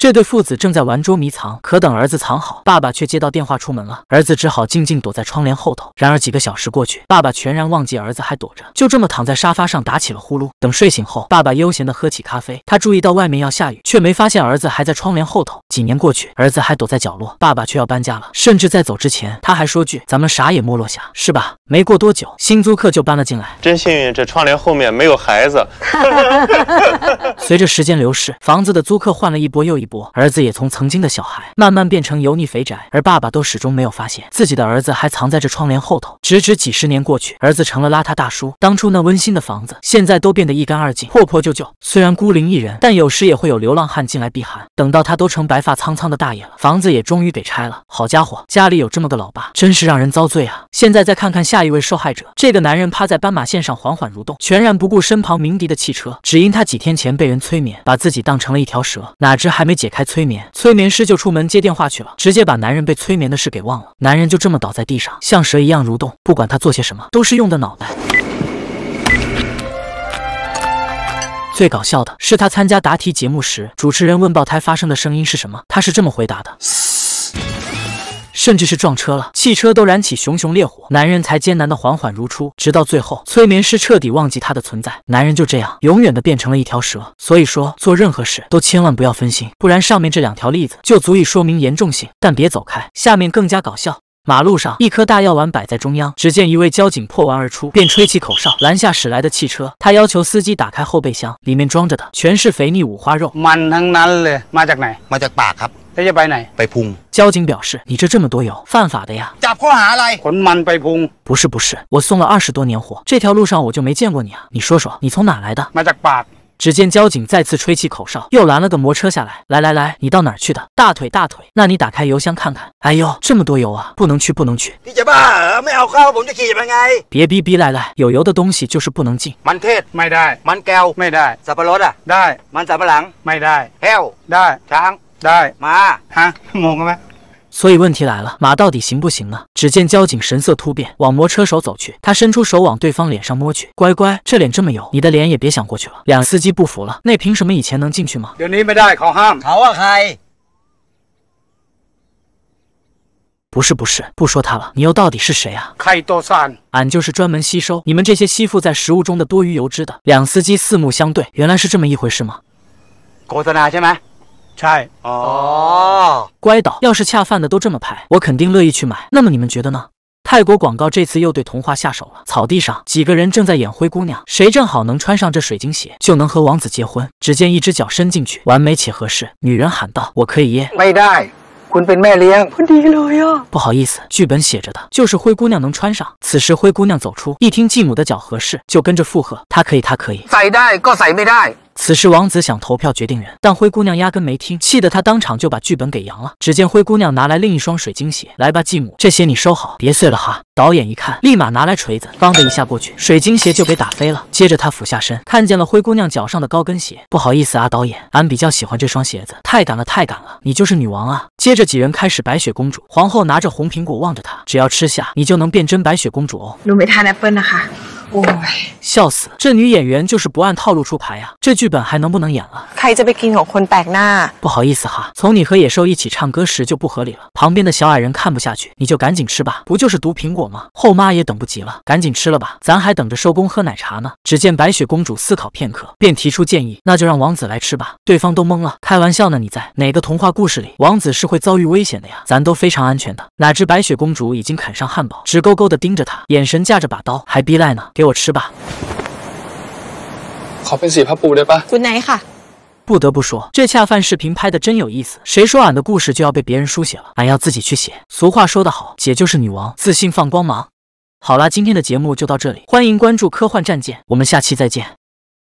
这对父子正在玩捉迷藏，可等儿子藏好，爸爸却接到电话出门了，儿子只好静静躲在窗帘后头。然而几个小时过去，爸爸全然忘记儿子还躲着，就这么躺在沙发上打起了呼噜。等睡醒后，爸爸悠闲地喝起咖啡，他注意到外面要下雨，却没发现儿子还在窗帘后头。几年过去，儿子还躲在角落，爸爸却要搬家了，甚至在走之前他还说句：“咱们啥也没落下，是吧？”没过多久，新租客就搬了进来。真幸运，这窗帘后面没有孩子。随着时间流逝，房子的租客换了一波又一。波。儿子也从曾经的小孩慢慢变成油腻肥宅，而爸爸都始终没有发现自己的儿子还藏在这窗帘后头。直至几十年过去，儿子成了邋遢大叔。当初那温馨的房子，现在都变得一干二净，破破旧旧。虽然孤零一人，但有时也会有流浪汉进来避寒。等到他都成白发苍苍的大爷了，房子也终于给拆了。好家伙，家里有这么个老爸，真是让人遭罪啊！现在再看看下一位受害者，这个男人趴在斑马线上缓缓蠕动，全然不顾身旁鸣笛的汽车，只因他几天前被人催眠，把自己当成了一条蛇。哪知还没解开催眠，催眠师就出门接电话去了，直接把男人被催眠的事给忘了。男人就这么倒在地上，像蛇一样蠕动，不管他做些什么，都是用的脑袋。最搞笑的是，他参加答题节目时，主持人问爆胎发生的声音是什么，他是这么回答的。甚至是撞车了，汽车都燃起熊熊烈火，男人才艰难地缓缓如初，直到最后，催眠师彻底忘记他的存在，男人就这样永远地变成了一条蛇。所以说，做任何事都千万不要分心，不然上面这两条例子就足以说明严重性。但别走开，下面更加搞笑。马路上一颗大药丸摆在中央，只见一位交警破丸而出，便吹起口哨拦下驶来的汽车，他要求司机打开后备箱，里面装着的全是肥腻五花肉。你要去奶去偷。交警表示，你这这么多油，犯法的呀。抓破啥来？混满去偷。不是不是，我送了二十多年货，这条路上我就没见过你啊。你说说，你从哪来的？只见交警再次吹起口哨，又拦了个摩车下来。来来来，你到哪去的？大腿大腿。那你打开油箱看看。哎呦，这么多油啊！不能去，不能去。你才吧，没油，我怎么骑？别逼逼赖赖，有油的东西就是不能进。曼特，没得。曼钙，没得。洒把油啊，得。曼洒把糖，没得。胶，得。糖。来马，哈，我过所以问题来了，马到底行不行呢？只见交警神色突变，往摩托车手走去，他伸出手往对方脸上摸去。乖乖，这脸这么油，你的脸也别想过去了。两司机不服了，那凭什么以前能进去吗？不是不是，不说他了，你又到底是谁啊？俺就是专门吸收你们这些吸附在食物中的多余油脂的。两司机四目相对，原来是这么一回事吗？过自拿去吗？哦，乖导，要是恰饭的都这么拍，我肯定乐意去买。那么你们觉得呢？泰国广告这次又对童话下手了。草地上，几个人正在演灰姑娘，谁正好能穿上这水晶鞋，就能和王子结婚。只见一只脚伸进去，完美且合适。女人喊道：“我可以。”，耶！”不好意思，剧本写着的，就是灰姑娘能穿上。此时灰姑娘走出，一听继母的脚合适，就跟着附和：“她可以，她可以。”，此时王子想投票决定人，但灰姑娘压根没听，气得他当场就把剧本给扬了。只见灰姑娘拿来另一双水晶鞋，来吧继母，这鞋你收好，别碎了哈。导演一看，立马拿来锤子，梆的一下过去，水晶鞋就给打飞了。接着他俯下身，看见了灰姑娘脚上的高跟鞋，不好意思啊导演，俺比较喜欢这双鞋子，太敢了太敢了，你就是女王啊。接着几人开始白雪公主，皇后拿着红苹果望着她，只要吃下，你就能变真白雪公主哦。了哈。笑死，这女演员就是不按套路出牌呀，这剧本还能不能演了？不好意思哈，从你和野兽一起唱歌时就不合理了。旁边的小矮人看不下去，你就赶紧吃吧，不就是毒苹果吗？后妈也等不及了，赶紧吃了吧，咱还等着收工喝奶茶呢。只见白雪公主思考片刻，便提出建议，那就让王子来吃吧。对方都懵了，开玩笑呢你在哪个童话故事里，王子是会遭遇危险的呀？咱都非常安全的。哪知白雪公主已经啃上汉堡，直勾勾的盯着他，眼神架着把刀，还逼赖呢。给我吃吧。好，变成四婆姑对吧？你哈。不得不说，这恰饭视频拍的真有意思。谁说俺的故事就要被别人书写了？俺要自己去写。俗话说得好，姐就是女王，自信放光芒。好啦，今天的节目就到这里，欢迎关注科幻战舰，我们下期再见。